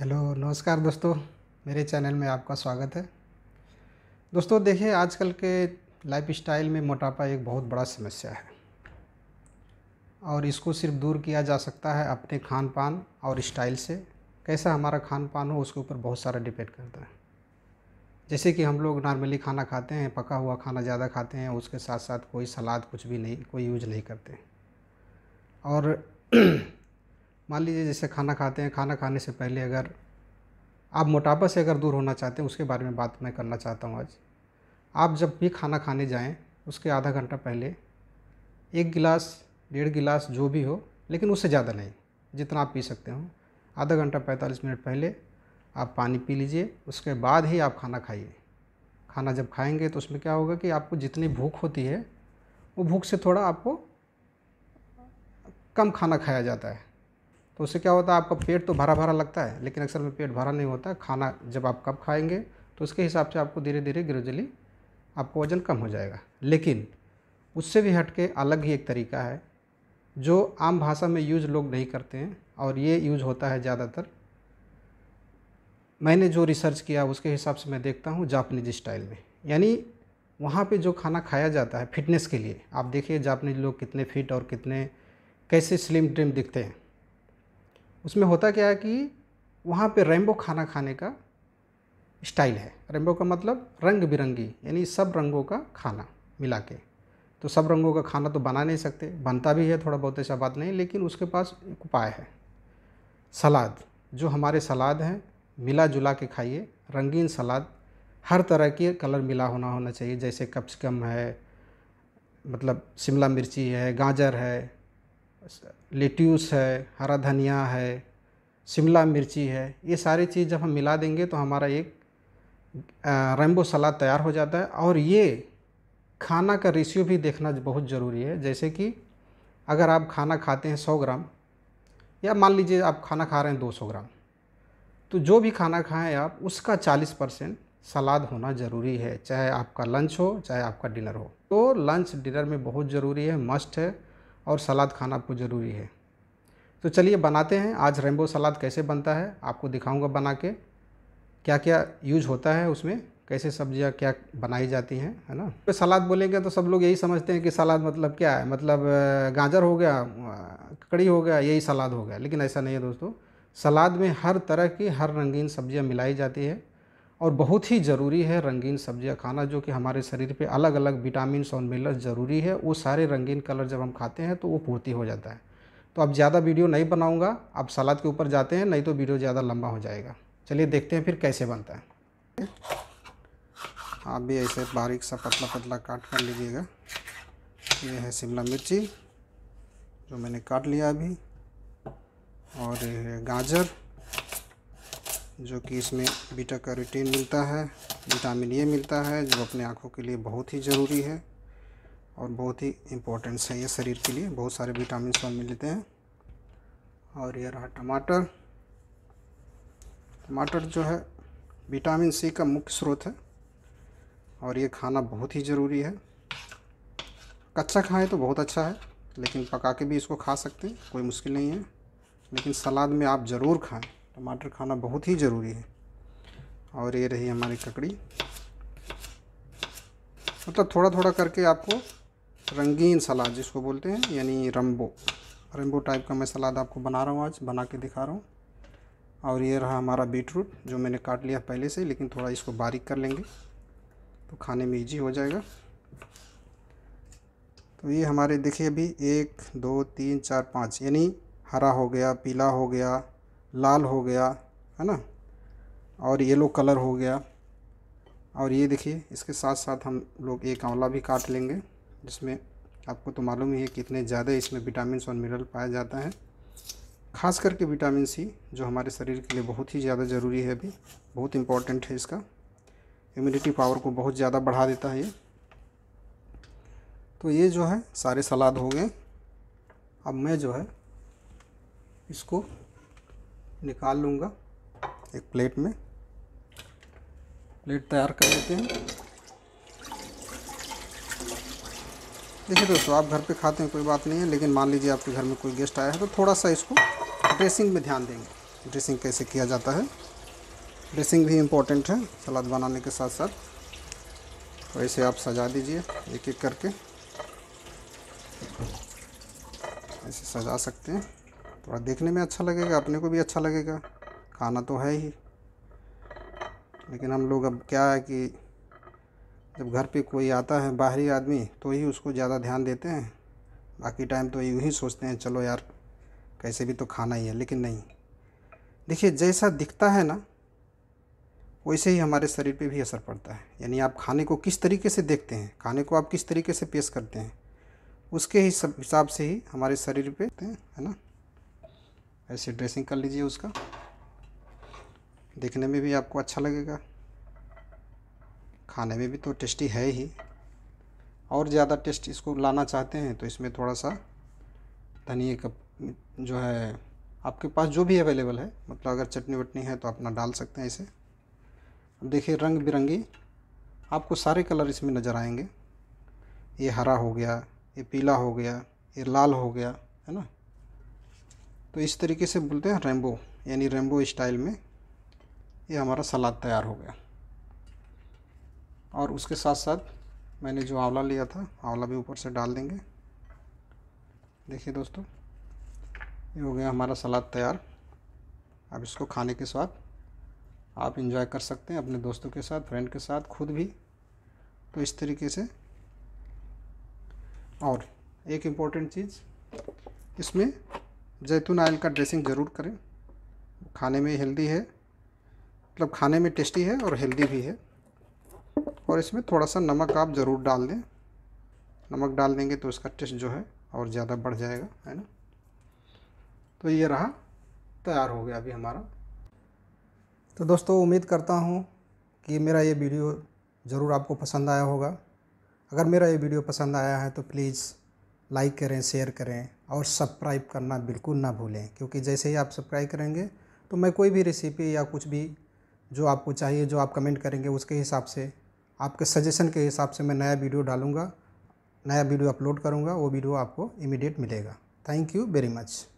hello नमस्कार दोस्तों मेरे चैनल में आपका स्वागत है दोस्तों देखिए आजकल के लाइफ स्टाइल में मोटापा एक बहुत बड़ा समस्या है और इसको सिर्फ दूर किया जा सकता है अपने खान पान और स्टाइल से कैसा हमारा खान पान हो उसके ऊपर बहुत सारा डिपेंड करता है जैसे कि हम लोग नॉर्मली खाना खाते हैं पका हुआ खाना ज़्यादा खाते हैं उसके साथ साथ कोई सलाद कुछ भी नहीं कोई यूज नहीं करते और मान लीजिए जैसे खाना खाते हैं खाना खाने से पहले अगर आप मोटापा से अगर दूर होना चाहते हैं उसके बारे में बात मैं करना चाहता हूँ आज आप जब भी खाना खाने जाएँ उसके आधा घंटा पहले एक गिलास डेढ़ गिलास जो भी हो लेकिन उससे ज़्यादा नहीं जितना आप पी सकते हो आधा घंटा पैंतालीस मिनट पहले आप पानी पी लीजिए उसके बाद ही आप खाना खाइए खाना जब खाएंगे तो उसमें क्या होगा कि आपको जितनी भूख होती है वो भूख से थोड़ा आपको कम खाना खाया जाता है तो उससे क्या होता है आपका पेट तो भरा भरा लगता है लेकिन अक्सर में पेट भरा नहीं होता खाना जब आप कब खाएंगे तो उसके हिसाब से आपको धीरे धीरे ग्रेजुअली आपको वज़न कम हो जाएगा लेकिन उससे भी हट के अलग ही एक तरीका है जो आम भाषा में यूज लोग नहीं करते हैं और ये यूज होता है ज़्यादातर मैंने जो रिसर्च किया उसके हिसाब से मैं देखता हूँ जापनीज स्टाइल में यानी वहाँ पे जो खाना खाया जाता है फिटनेस के लिए आप देखिए जापनीज लोग कितने फिट और कितने कैसे स्लिम ट्रिम दिखते हैं उसमें होता क्या है कि वहाँ पे रेमबो खाना खाने का स्टाइल है रेमबो का मतलब रंग बिरंगी यानी सब रंगों का खाना मिला के तो सब रंगों का खाना तो बना नहीं सकते बनता भी है थोड़ा बहुत ऐसा बात नहीं लेकिन उसके पास एक उपाय है सलाद जो हमारे सलाद हैं मिला जुला के खाइए रंगीन सलाद हर तरह के कलर मिला होना होना चाहिए जैसे कप्सिकम है मतलब शिमला मिर्ची है गाजर है लेट्यूस है हरा धनिया है शिमला मिर्ची है ये सारी चीज़ जब हम मिला देंगे तो हमारा एक रेम्बो सलाद तैयार हो जाता है और ये खाना का रेशियो भी देखना बहुत ज़रूरी है जैसे कि अगर आप खाना खाते हैं 100 ग्राम या मान लीजिए आप खाना खा रहे हैं 200 ग्राम तो जो भी खाना खाएं आप उसका 40 परसेंट सलाद होना ज़रूरी है चाहे आपका लंच हो चाहे आपका डिनर हो तो लंच डिनर में बहुत ज़रूरी है मस्ट है और सलाद खाना आपको ज़रूरी है तो चलिए बनाते हैं आज रेम्बो सलाद कैसे बनता है आपको दिखाऊंगा बना के क्या क्या यूज होता है उसमें कैसे सब्जियां क्या बनाई जाती हैं है ना तो सलाद बोलेंगे तो सब लोग यही समझते हैं कि सलाद मतलब क्या है मतलब गाजर हो गया ककड़ी हो गया यही सलाद हो गया लेकिन ऐसा नहीं है दोस्तों सलाद में हर तरह की हर रंगीन सब्जियाँ मिलाई जाती है और बहुत ही ज़रूरी है रंगीन सब्जियां खाना जो कि हमारे शरीर पे अलग अलग विटामिन और मिनरल्स ज़रूरी है वो सारे रंगीन कलर जब हम खाते हैं तो वो पूर्ति हो जाता है तो अब ज़्यादा वीडियो नहीं बनाऊँगा आप सलाद के ऊपर जाते हैं नहीं तो वीडियो ज़्यादा लंबा हो जाएगा चलिए देखते हैं फिर कैसे बनता है आप भी ऐसे बारीक सा पतला पतला काट कर लीजिएगा ये है शिमला मिर्ची जो मैंने काट लिया अभी और गाजर जो कि इसमें बीटा कैरोटीन मिलता है विटामिन ए मिलता है जो अपने आँखों के लिए बहुत ही ज़रूरी है और बहुत ही इम्पोर्टेंस है ये शरीर के लिए बहुत सारे विटामिन सब मिलते हैं और यह रहा टमाटर टमाटर जो है विटामिन सी का मुख्य स्रोत है और ये खाना बहुत ही ज़रूरी है कच्चा खाएं तो बहुत अच्छा है लेकिन पका के भी इसको खा सकते हैं कोई मुश्किल नहीं है लेकिन सलाद में आप ज़रूर खाएं टमाटर खाना बहुत ही ज़रूरी है और ये रही हमारी ककड़ी मतलब थोड़ा थोड़ा करके आपको रंगीन सलाद जिसको बोलते हैं यानी रम्बो रम्बो टाइप का मैं सलाद आपको बना रहा हूँ आज बना के दिखा रहा हूँ और ये रहा हमारा बीटरूट जो मैंने काट लिया पहले से लेकिन थोड़ा इसको बारीक कर लेंगे तो खाने में ईजी हो जाएगा तो ये हमारे देखिए अभी एक दो तीन चार पाँच यानी हरा हो गया पीला हो गया लाल हो गया है ना और येलो कलर हो गया और ये देखिए इसके साथ साथ हम लोग एक आंवला भी काट लेंगे जिसमें आपको तो मालूम ही है कितने ज़्यादा इसमें विटामिन और मिनरल पाया जाता है खास करके विटामिन सी जो हमारे शरीर के लिए बहुत ही ज़्यादा ज़रूरी है अभी बहुत इम्पॉर्टेंट है इसका इम्यूनिटी पावर को बहुत ज़्यादा बढ़ा देता है ये तो ये जो है सारे सलाद हो गए अब मैं जो है इसको निकाल लूँगा एक प्लेट में प्लेट तैयार कर लेते हैं देखिए दोस्तों आप घर पे खाते हैं कोई बात नहीं है लेकिन मान लीजिए आपके घर में कोई गेस्ट आया है तो थोड़ा सा इसको ड्रेसिंग में ध्यान देंगे ड्रेसिंग कैसे किया जाता है ड्रेसिंग भी इम्पोर्टेंट है सलाद बनाने के साथ साथ तो ऐसे आप सजा दीजिए एक एक करके ऐसे सजा सकते हैं थोड़ा देखने में अच्छा लगेगा अपने को भी अच्छा लगेगा खाना तो है ही लेकिन हम लोग अब क्या है कि जब घर पे कोई आता है बाहरी आदमी तो ही उसको ज़्यादा ध्यान देते हैं बाकी टाइम तो यूँ ही सोचते हैं चलो यार कैसे भी तो खाना ही है लेकिन नहीं देखिए जैसा दिखता है ना वैसे ही हमारे शरीर पे भी असर पड़ता है यानी आप खाने को किस तरीके से देखते हैं खाने को आप किस तरीके से पेश करते हैं उसके ही हिसाब से ही हमारे शरीर पे है ना ऐसे ड्रेसिंग कर लीजिए उसका देखने में भी आपको अच्छा लगेगा खाने में भी तो टेस्टी है ही और ज़्यादा टेस्ट इसको लाना चाहते हैं तो इसमें थोड़ा सा धनिए का जो है आपके पास जो भी अवेलेबल है मतलब अगर चटनी वटनी है तो अपना डाल सकते हैं इसे अब देखिए रंग बिरंगी आपको सारे कलर इसमें नज़र आएंगे ये हरा हो गया ये पीला हो गया ये लाल हो गया है ना तो इस तरीके से बोलते हैं रेम्बो यानी रेम्बो स्टाइल में ये हमारा सलाद तैयार हो गया और उसके साथ साथ मैंने जो आंवला लिया था आंवला भी ऊपर से डाल देंगे देखिए दोस्तों ये हो गया हमारा सलाद तैयार अब इसको खाने के साथ आप इंजॉय कर सकते हैं अपने दोस्तों के साथ फ्रेंड के साथ खुद भी तो इस तरीके से और एक इम्पॉर्टेंट चीज़ इसमें जैतून आयल का ड्रेसिंग ज़रूर करें खाने में हेल्दी है मतलब खाने में टेस्टी है और हेल्दी भी है और इसमें थोड़ा सा नमक आप ज़रूर डाल दें नमक डाल देंगे तो इसका टेस्ट जो है और ज़्यादा बढ़ जाएगा है ना तो ये रहा तैयार हो गया अभी हमारा तो दोस्तों उम्मीद करता हूँ कि मेरा ये वीडियो ज़रूर आपको पसंद आया होगा अगर मेरा ये वीडियो पसंद आया है तो प्लीज़ लाइक करें शेयर करें और सब्सक्राइब करना बिल्कुल ना भूलें क्योंकि जैसे ही आप सब्सक्राइब करेंगे तो मैं कोई भी रेसिपी या कुछ भी जो आपको चाहिए जो आप कमेंट करेंगे उसके हिसाब से आपके सजेशन के हिसाब से मैं नया वीडियो डालूँगा नया वीडियो अपलोड करूँगा वो वीडियो आपको इमीडिएट मिलेगा थैंक यू वेरी मच